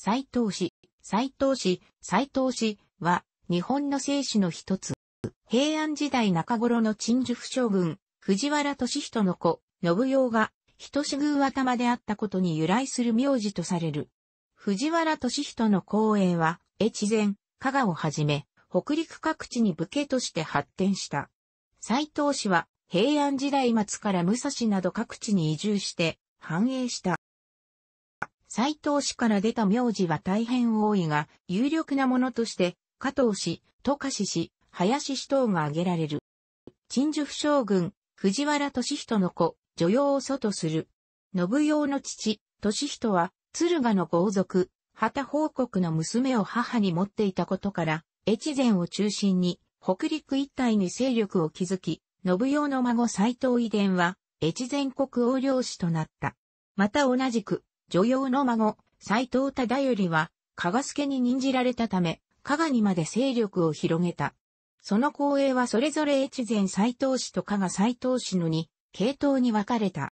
斎藤氏、斎藤氏、斎藤氏は、日本の聖史の一つ。平安時代中頃の陳寿府将軍、藤原敏人の子、信用が、人志宮頭であったことに由来する名字とされる。藤原敏人の公営は、越前、加賀をはじめ、北陸各地に武家として発展した。斎藤氏は、平安時代末から武蔵など各地に移住して、繁栄した。斎藤氏から出た名字は大変多いが、有力なものとして、加藤氏、戸樫氏、林氏等が挙げられる。陳寿府将軍、藤原敏人の子、女用を祖とする。信用の父、敏人は、鶴賀の豪族、旗報国の娘を母に持っていたことから、越前を中心に、北陸一帯に勢力を築き、信用の孫斎藤遺伝は、越前国王領主となった。また同じく、女用の孫、斎藤忠頼は、加賀助に任じられたため、加賀にまで勢力を広げた。その後栄はそれぞれ越前斎藤氏と加賀斎藤氏のに、系統に分かれた。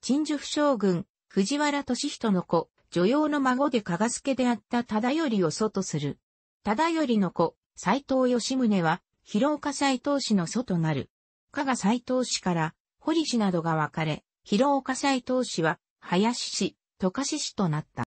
陳寿府将軍、藤原敏人の子、女用の孫で加賀助であった忠頼を祖とする。忠頼の子、斎藤義宗は、広岡斎藤氏の祖となる。加賀斎藤氏から、堀氏などが分かれ、広岡斎藤氏は、林氏、渡嘉市氏となった。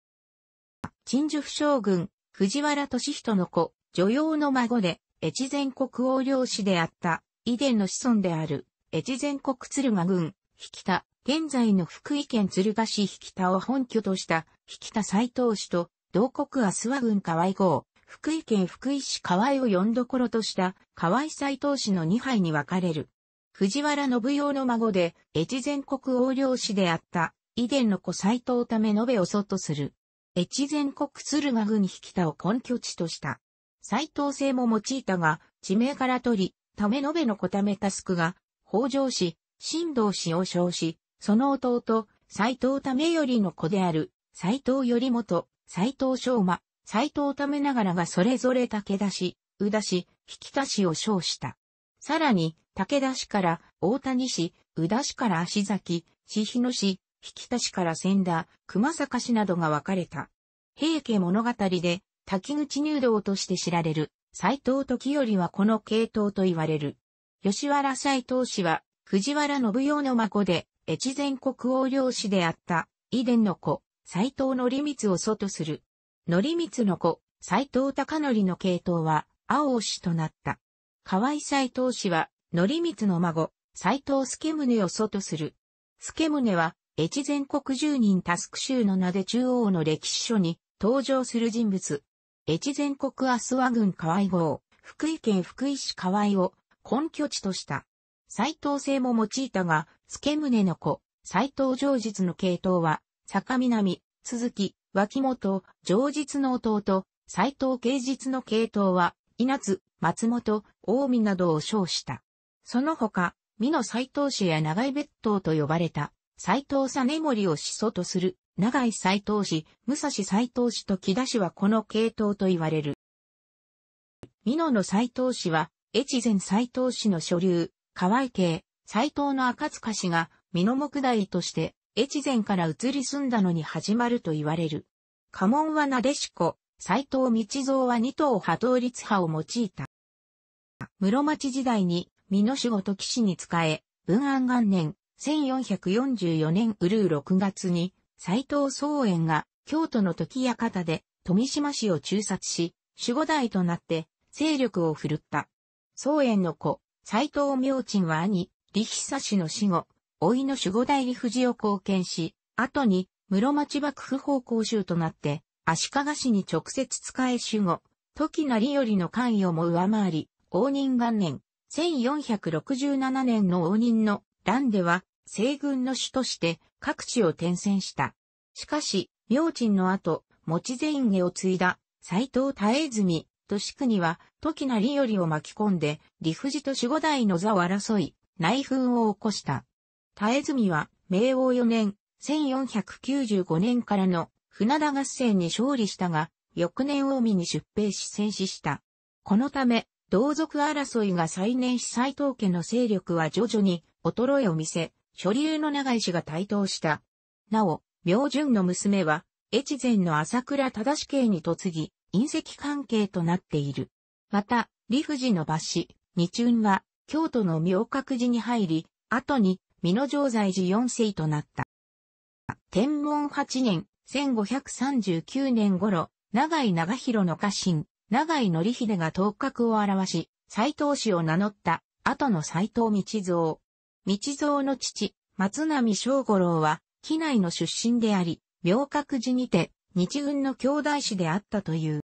陳寿府将軍、藤原敏人の子、女王の孫で、越前国王領氏であった、以伝の子孫である、越前国鶴ヶ郡、引田、現在の福井県鶴ヶ市引田を本拠とした、引田斎藤氏と、同国阿諏訪郡河合郷、福井県福井市河合を四どころとした河合斎藤氏の二杯に分かれる。藤原信用の孫で、越前国王領氏であった遺伝の子斎藤ため延べを祖とする。越前国駿河郡引田を根拠地とした。斎藤姓も用いたが、地名から取り、ため延べの子ためタスクが、北条氏、新道氏を称し、その弟、斎藤ためよりの子である、斎藤頼元、斎藤昌馬、斎藤ためながらがそれぞれ武田氏、宇田氏、引田氏を称した。さらに、武田氏から大谷氏、宇田氏から足崎、志比野氏、引田氏から千田、熊坂氏などが分かれた。平家物語で、滝口入道として知られる、斎藤時頼はこの系統と言われる。吉原斎藤氏は、藤原信用の孫で、越前国王領氏であった、遺伝の子、斎藤則光を祖とする。則光の子、斎藤隆則の系統は、青氏となった。河合斎藤氏は、則光の孫、斎藤助宗を祖とする。助宗は、越前国住人タスク州の名で中央の歴史書に登場する人物。越前国阿諏訪郡河合郷、福井県福井市河合を根拠地とした。斎藤製も用いたが、助宗の子、斎藤上実の系統は、坂南、続き、脇本、上実の弟、斎藤慶実の系統は、稲津、松本、近江などを称した。その他、美濃斎藤氏や長井別当と呼ばれた。斎藤実りを始祖とする、長井斎藤氏、武蔵斎藤氏と木田氏はこの系統と言われる。美濃の斎藤氏は、越前斎藤氏の所流、河合系、斎藤の赤塚氏が、美濃木大として、越前から移り住んだのに始まると言われる。家紋はなでしこ、斎藤道蔵は二刀派同立派を用いた。室町時代に、美濃守護と騎士に仕え、文安元年、1444年うるう6月に、斎藤宗園が京都の時館で富島氏を中殺し、守護代となって勢力を振るった。宗園の子、斎藤明珍は兄、李久氏の死後、老いの守護代理藤を貢献し、後に室町幕府方向衆となって、足利氏に直接使え守護、時成よりの関与も上回り、応仁元年、1467年の応仁の乱では、西軍の主として各地を転戦した。しかし、明鎮の後、持前家を継いだ斎藤耐泉、都市区には、時なりよりを巻き込んで、理不尽と守護代の座を争い、内紛を起こした。耐泉は、明王4年、1495年からの船田合戦に勝利したが、翌年近海に出兵し戦死した。このため、同族争いが再燃し斎藤家の勢力は徐々に衰えを見せ、所流の長井氏が台頭した。なお、明順の娘は、越前の朝倉忠志家に嫁ぎ、隕石関係となっている。また、理不寺の橋、二中は、京都の明覚寺に入り、後に、美濃城在寺四世となった。天文八年、1539年頃、長井長広の家臣、長井則秀が頭角を現し、斎藤氏を名乗った、後の斎藤道蔵、道蔵の父、松波正五郎は、機内の出身であり、明覚寺にて、日軍の兄弟子であったという。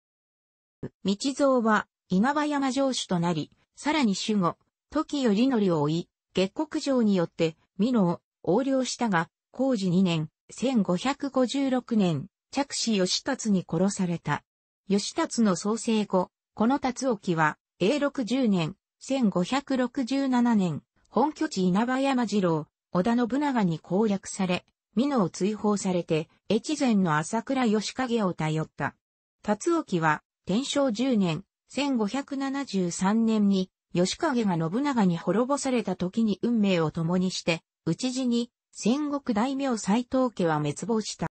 道蔵は、稲葉山城主となり、さらに守護、時頼則を追い、月国城によって、美濃を横領したが、工事2年、1556年、着死義達に殺された。義達の創生後、この達沖は、永禄10年、1567年、本拠地稲葉山次郎、織田信長に攻略され、美濃を追放されて、越前の朝倉義景を頼った。辰沖は、天正10年、1573年に、義景が信長に滅ぼされた時に運命を共にして、討ち死に、戦国大名斎藤家は滅亡した。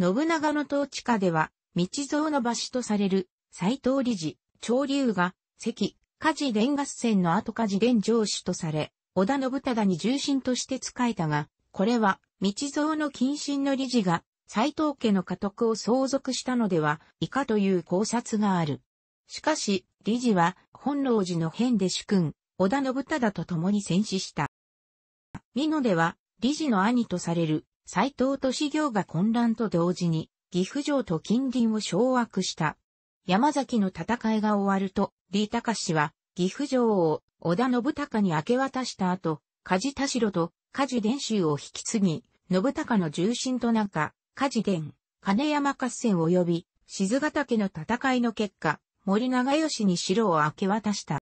信長の統治下では、道蔵の場所とされる、斎藤理事、長竜が、関、火事伝合戦の後火事伝城主とされ、織田信忠に重臣として仕えたが、これは、道蔵の近親の理事が、斎藤家の家督を相続したのでは、以下という考察がある。しかし、理事は、本能寺の変で主君、織田信忠と共に戦死した。美濃では、理事の兄とされる、斎藤敏行が混乱と同時に、岐阜城と近隣を掌握した。山崎の戦いが終わると、李隆は、岐阜城を織田信孝に明け渡した後、梶田代と梶伝州を引き継ぎ、信孝の重心と中、梶伝、金山合戦及び、静ヶ岳の戦いの結果、森長吉に城を明け渡した。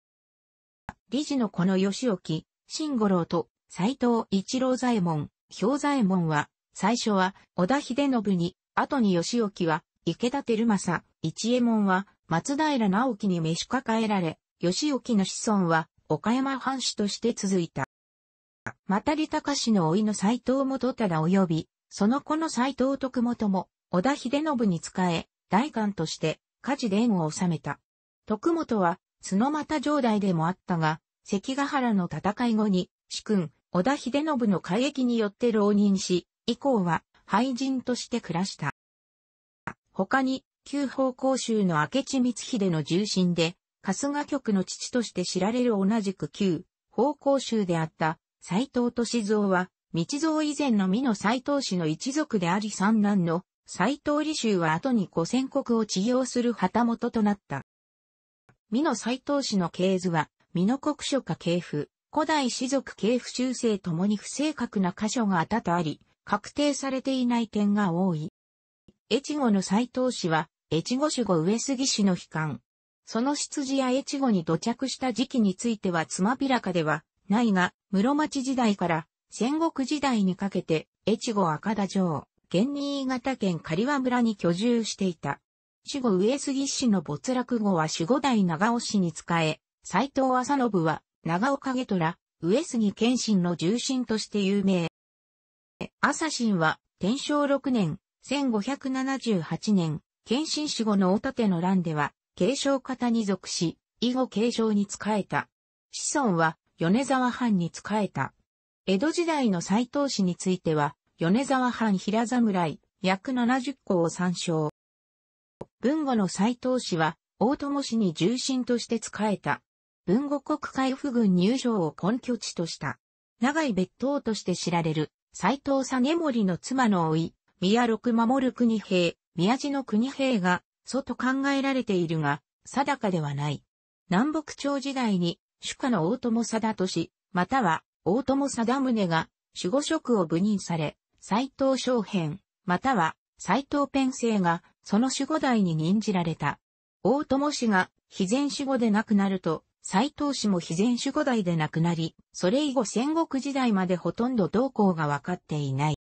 理事のこの吉沖、慎五郎と斎藤一郎左衛門、氷左衛門は、最初は織田秀信に、後に吉沖は池田照正、一右衛門は松平直樹に召し抱えられ、吉沖の子孫は岡山藩主として続いた。また利か氏の甥の斎藤元忠及び、その子の斎藤徳元も、織田秀信に仕え、大官として、家事伝を収めた。徳元は、角又城代でもあったが、関ヶ原の戦い後に、主君、織田秀信の改役によって浪人し、以降は、廃人として暮らした。他に、旧方向州の明智光秀の重臣で、春日局の父として知られる同じく旧、方向州であった斎藤敏蔵は、道蔵以前の美の斎藤氏の一族であり三男の斎藤理州は後に五千国を治療する旗本となった。美濃斎藤氏の系図は、美濃国書家系譜、古代士族系譜修正ともに不正確な箇所が多々あり、確定されていない点が多い。越後の斎藤氏は、越後守護上杉氏の悲観、その出自や越後に土着した時期についてはつまびらかではないが、室町時代から戦国時代にかけて、越後赤田城、現新潟県刈羽村に居住していた。死後上杉氏の没落後は守護代長尾氏に仕え、斎藤浅信は長尾影虎、上杉謙信の重臣として有名。朝信は天正6年、1578年、謙信死後の大立の乱では、継承方に属し、以後継承に仕えた。子孫は米沢藩に仕えた。江戸時代の斎藤氏については、米沢藩平侍、約70校を参照。文後の斎藤氏は、大友氏に重臣として仕えた。文後国海府軍入城を根拠地とした。長い別当として知られる、斎藤実盛の妻の甥、宮六守国兵、宮地の国兵が、祖と考えられているが、定かではない。南北朝時代に、主家の大友貞俊、または大友貞宗が守護職を部任され、斎藤昌平、または斎藤 p e 生がその守護代に任じられた。大友氏が非前守護で亡くなると、斎藤氏も非前守護代で亡くなり、それ以後戦国時代までほとんど動向が分かっていない。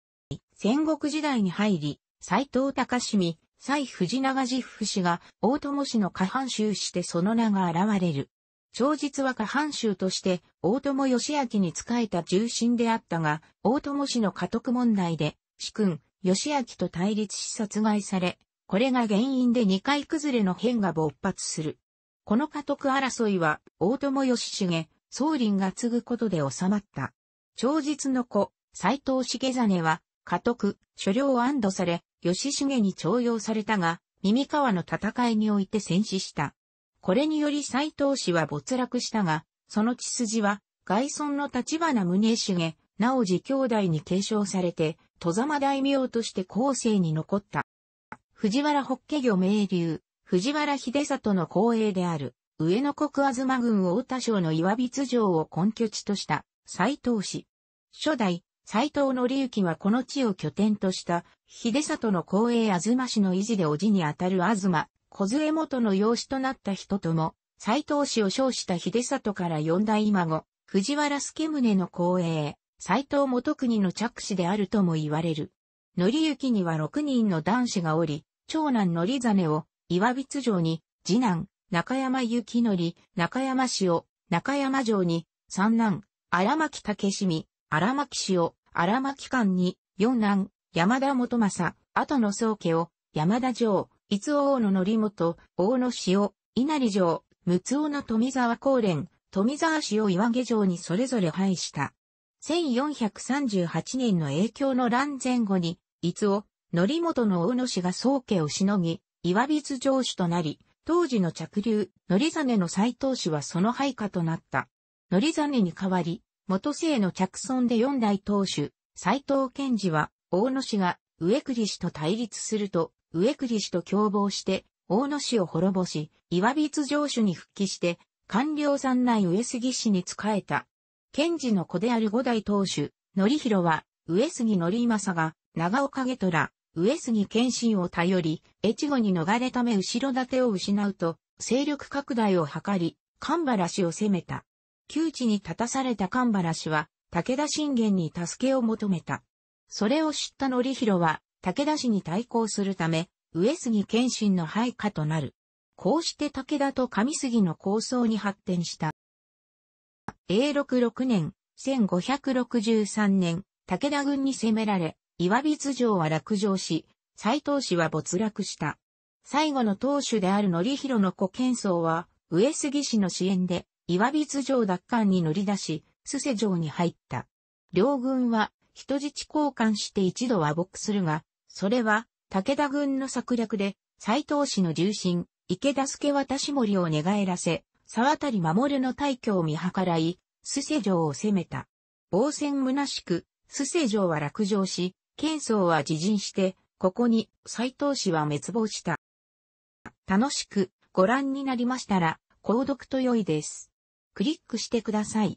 戦国時代に入り、斎藤隆史、蔡藤長実夫氏が大友氏の下半州してその名が現れる。長実は下半州として大友義明に仕えた重臣であったが、大友氏の家督問題で、主君、義明と対立し殺害され、これが原因で二回崩れの変が勃発する。この家督争いは、大友義重、宗林が継ぐことで収まった。長実の子、斎藤重真は、家督、所領を安堵され、義重に徴用されたが、耳川の戦いにおいて戦死した。これにより斎藤氏は没落したが、その血筋は、外村の立花宗重、直次兄弟に継承されて、戸様大名として後世に残った。藤原北家魚名流、藤原秀里の後衛である、上野国東軍大田省の岩筆城を根拠地とした、斎藤氏。初代、斎藤則之はこの地を拠点とした、秀里の公営東氏の維持で叔父にあたる東、小杖元の養子となった人とも、斎藤氏を称した秀里から四代孫、藤原助宗の公営、斎藤元国の着手であるとも言われる。則之には六人の男子がおり、長男則真を岩筆城に、次男、中山幸則、中山氏を、中山城に、三男、荒牧武史美、荒牧氏を荒牧館に、四男、山田元政、後の宗家を、山田城、伊津大野則元、大野氏を、稲荷城、六尾の富沢高連、富沢氏を岩毛城にそれぞれ配した。1438年の影響の乱前後に、伊津を、則元の大野氏が宗家をしのぎ、岩立城主となり、当時の着流、則実の斎藤氏はその配下となった。則真に代わり、元姓の着村で4代当主、斎藤賢治は、大野氏が上栗氏と対立すると、上栗氏と共謀して、大野氏を滅ぼし、岩筆城主に復帰して、官僚三内上杉氏に仕えた。賢治の子である五代当主、則弘は、上杉則政が、長岡下虎、上杉謙信を頼り、越後に逃れため後ろ盾を失うと、勢力拡大を図り、神原氏を攻めた。窮地に立たされた神原氏は、武田信玄に助けを求めた。それを知った則広は、武田氏に対抗するため、上杉謙信の配下となる。こうして武田と上杉の構想に発展した。永禄6年、1563年、武田軍に攻められ、岩櫃城は落城し、斎藤氏は没落した。最後の当主である則広の古建僧は、上杉氏の支援で、岩筆城奪還に乗り出し、須瀬城に入った。両軍は人質交換して一度和睦するが、それは武田軍の策略で、斎藤氏の重臣、池田助渡し森を寝返らせ、沢渡守の大挙を見計らい、須瀬城を攻めた。防戦虚しく、須瀬城は落城し、剣僧は自陣して、ここに斎藤氏は滅亡した。楽しくご覧になりましたら、購読と良いです。クリックしてください。